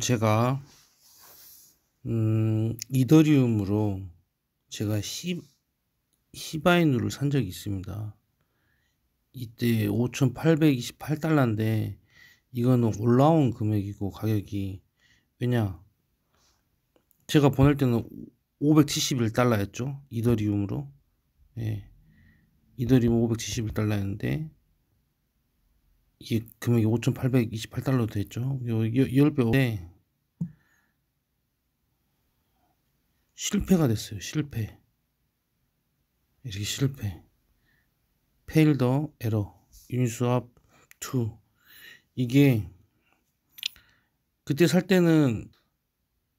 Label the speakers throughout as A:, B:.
A: 제가 음, 이더리움으로 제가 시, 시바이누를 산 적이 있습니다. 이때 5,828달러인데 이거는 올라온 금액이고 가격이 왜냐 제가 보낼 때는 571달러였죠 이더리움으로 예. 이더리움 571달러였는데 이 금액이 5,828달러 됐죠 요 10배 실패가 됐어요. 실패. 이렇게 실패. 페일더 에러. 유니수합 2. 이게 그때 살 때는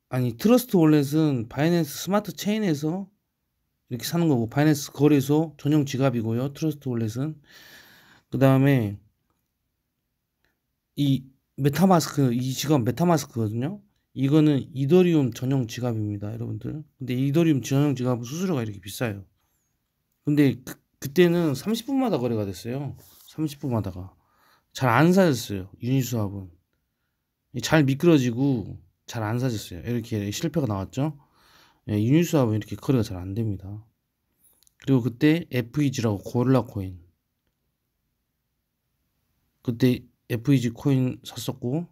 A: 아니 트러스트 월렛은 바이낸스 스마트 체인에서 이렇게 사는 거고 바이낸스 거래소 전용 지갑이고요. 트러스트 월렛은 그 다음에 이 메타마스크 이 지갑 메타마스크거든요. 이거는 이더리움 전용 지갑입니다 여러분들 근데 이더리움 전용 지갑은 수수료가 이렇게 비싸요 근데 그, 그때는 30분마다 거래가 됐어요 30분마다가 잘 안 사졌어요 유니수합은 잘 미끄러지고 잘 안 사졌어요 이렇게 실패가 나왔죠 예, 유니수합은 이렇게 거래가 잘 안 됩니다 그리고 그때 FEG라고 고릴라 코인 그때 FEG 코인 샀었고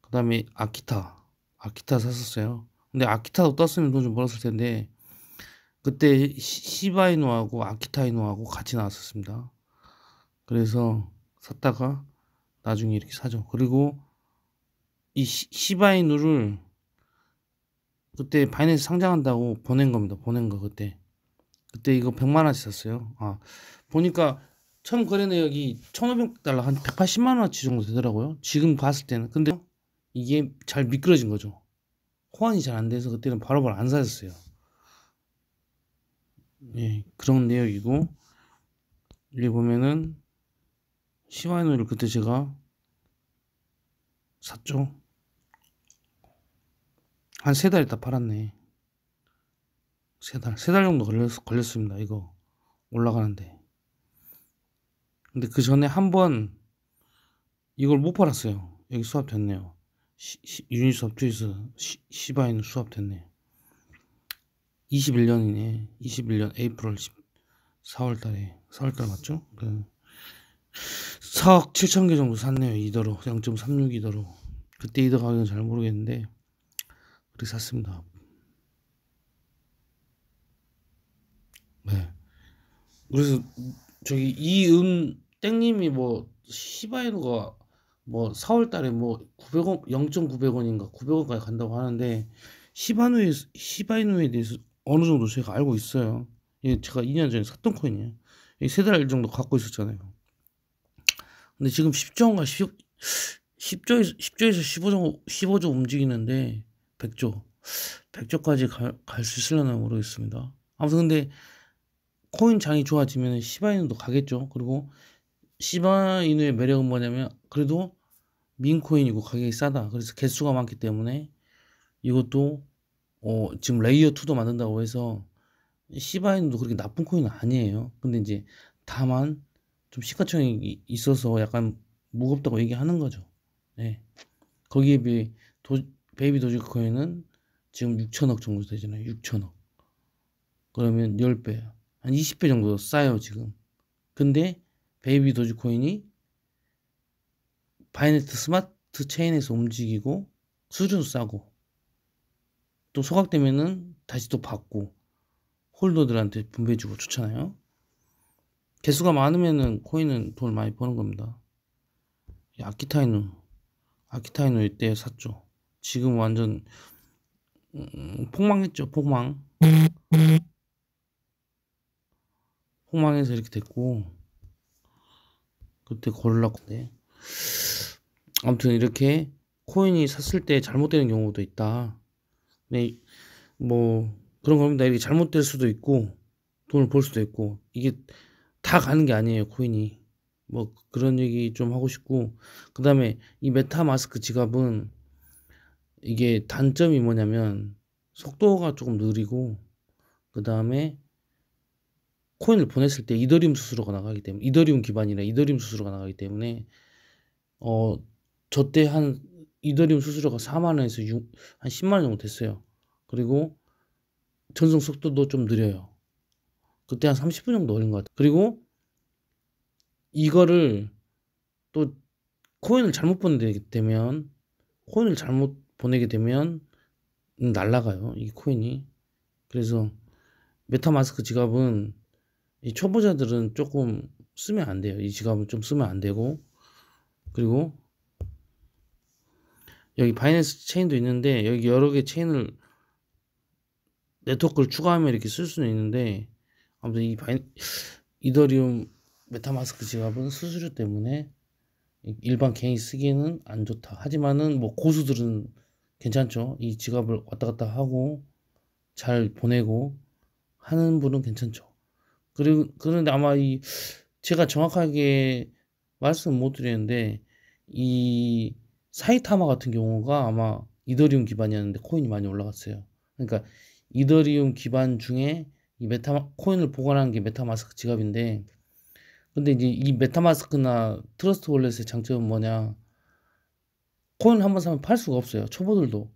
A: 그 다음에 아키타 아키타 샀었어요. 근데 아키타도 떴으면 돈 좀 벌었을 텐데 그때 시바이노하고 아키타이노하고 같이 나왔었습니다. 그래서 샀다가 나중에 이렇게 사죠. 그리고 이 시바이누를 그때 바이낸스 상장한다고 보낸 겁니다. 보낸 거 그때. 그때 이거 100만 원씩 샀어요. 아 보니까 처음 거래 내역이 1,500달러 한 180만 원어치 정도 되더라고요. 지금 봤을 때는. 근데 이게 잘 미끄러진 거죠. 호환이 잘 안 돼서 그때는 바로바로 안사줬어요 예, 그런 내역이고 여기 보면은 시마이노를 그때 제가 샀죠. 한 세 달 있다 팔았네. 세 달, 세 달 정도 걸렸, 걸렸습니다. 이거 올라가는데. 근데 그 전에 한 번 이걸 못 팔았어요. 여기 수합됐네요. 유니스 업주에서 시바이는 수업됐네 21년이네 21년 에이프럴 4월 달에 4월 달 맞죠? 그 4억 7천 개 정도 샀네요 이더로 0.36 이더로 그때 이더 가격은 잘 모르겠는데 그렇게 샀습니다 네 그래서 저기 이은 땡님이 뭐 시바이누가 뭐 4월 달에 뭐 900원 0.900원인가 900원까지 간다고 하는데 시바누에 시바이누에 대해서 어느 정도 제가 알고 있어요. 예, 제가 2년 전에 샀던 코인이에요. 예, 세달 정도 갖고 있었잖아요. 근데 지금 10조인가 10 10조에서 10조에서 15조 15조 움직이는데 100조 100조까지 갈 수 있을려나 모르겠습니다. 아무튼 근데 코인 장이 좋아지면 시바이누도 가겠죠. 그리고 시바이누의 매력은 뭐냐면 그래도 민코인이고 가격이 싸다. 그래서 개수가 많기 때문에 이것도 어, 지금 레이어 2도 만든다고 해서 시바이누도 그렇게 나쁜 코인은 아니에요. 근데 이제 다만 좀 시가총액이 있어서 약간 무겁다고 얘기하는 거죠. 네. 거기에 비해 도, 베이비 도지코인은 지금 6천억 정도 되잖아요. 6천억. 그러면 10배, 한 20배 정도 싸요, 지금. 근데 베이비 도지코인이 바이네트 스마트 체인에서 움직이고 수준도 싸고 또 소각되면은 다시 또 받고 홀더들한테 분배해주고 좋잖아요. 개수가 많으면은 코인은 돈을 많이 버는 겁니다. 아키타이누 아키타이누 이때 샀죠. 지금 완전 음, 폭망했죠. 폭망 폭망해서 이렇게 됐고 그때 걸으려고 했데 아무튼 이렇게 코인이 샀을 때 잘못되는 경우도 있다 네, 뭐 그런 겁니다 이게 잘못될 수도 있고 돈을 벌 수도 있고 이게 다 가는 게 아니에요 코인이 뭐 그런 얘기 좀 하고 싶고 그 다음에 이 메타마스크 지갑은 이게 단점이 뭐냐면 속도가 조금 느리고 그 다음에 코인을 보냈을 때 이더리움 수수료가 나가기 때문에 이더리움 기반이나 이더리움 수수료가 나가기 때문에 어 저 때 한 이더리움 수수료가 4만 원에서 6, 한 10만 원 정도 됐어요. 그리고 전송 속도도 좀 느려요. 그때 한 30분 정도 걸린 것 같아요. 그리고 이거를 또 코인을 잘못 보내게 되면 코인을 잘못 보내게 되면 날라가요. 이 코인이. 그래서 메타마스크 지갑은 이 초보자들은 조금 쓰면 안 돼요. 이 지갑은 좀 쓰면 안 되고 그리고 여기 바이낸스 체인도 있는데 여기 여러 개 체인을 네트워크를 추가하면 이렇게 쓸 수는 있는데 아무튼 이 바이 이더리움 메타마스크 지갑은 수수료 때문에 일반 개인 이 쓰기에는 안 좋다. 하지만은 뭐 고수들은 괜찮죠. 이 지갑을 왔다 갔다 하고 잘 보내고 하는 분은 괜찮죠. 그리고 그런데 아마 이 제가 정확하게 말씀 못 드리는데 이 사이타마 같은 경우가 아마 이더리움 기반이었는데 코인이 많이 올라갔어요. 그러니까 이더리움 기반 중에 이 메타 코인을 보관하는 게 메타마스크 지갑인데 근데 이제 이 메타마스크나 트러스트 월렛의 장점은 뭐냐 코인 한 번 사면 팔 수가 없어요 초보들도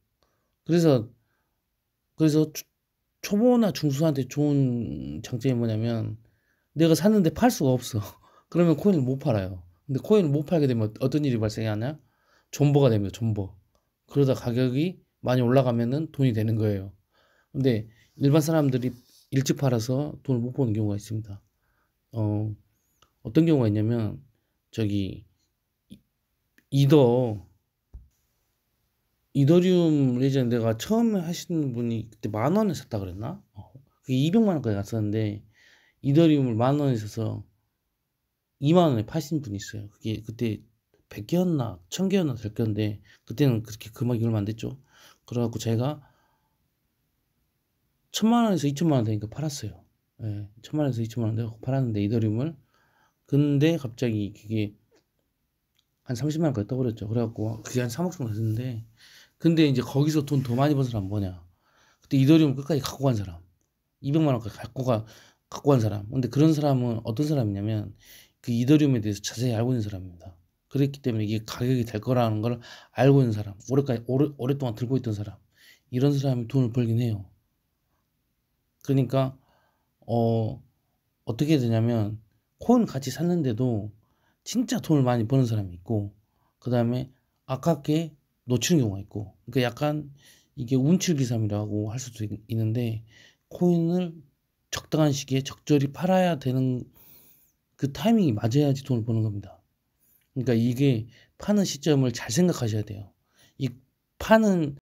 A: 그래서 그래서 초보나 중수한테 좋은 장점이 뭐냐면 내가 샀는데 팔 수가 없어. 그러면 코인을 못 팔아요. 근데 코인을 못 팔게 되면 어떤 일이 발생하냐? 존버가 됩니다. 존버. 그러다 가격이 많이 올라가면은 돈이 되는 거예요. 근데 일반 사람들이 일찍 팔아서 돈을 못 버는 경우가 있습니다. 어, 어떤 경우가 있냐면 저기 이더 이더리움 예전에 내가 처음에 하시는 분이 그때 만 원에 샀다 그랬나? 어. 그게 200만 원까지 갔었는데 이더리움을 만 원에 사서 2만 원에 파신 분이 있어요. 그게 그때 100개였나 1000개였나 될 건데 그때는 그렇게 금액이 얼마 안 됐죠. 그래갖고 제가 천만 원에서 2 0 0 0만원 되니까 팔았어요. 예, 천만 원에서 2 0 0 0만원 되고 팔았는데 이더리움을 근데 갑자기 그게 한 30만 원까지 떠버렸죠. 그래갖고 그게 한 3억 정도 됐는데 근데 이제 거기서 돈 더 많이 번 사람 뭐냐? 그때 이더리움 끝까지 갖고 간 사람. 200만 원까지 갖고 가 갖고 간 사람. 근데 그런 사람은 어떤 사람이냐면 그 이더리움에 대해서 자세히 알고 있는 사람입니다. 그랬기 때문에 이게 가격이 될 거라는 걸 알고 있는 사람, 오랫까지 오래, 오랫동안 들고 있던 사람, 이런 사람이 돈을 벌긴 해요. 그러니까 어 어떻게 되냐면 코인 같이 샀는데도 진짜 돈을 많이 버는 사람이 있고 그 다음에 아깝게 놓치는 경우가 있고 그러니까 약간 이게 운칠기삼이라고 할 수도 있는데 코인을 적당한 시기에 적절히 팔아야 되는 그 타이밍이 맞아야지 돈을 버는 겁니다. 그러니까 이게 파는 시점을 잘 생각하셔야 돼요. 이 파는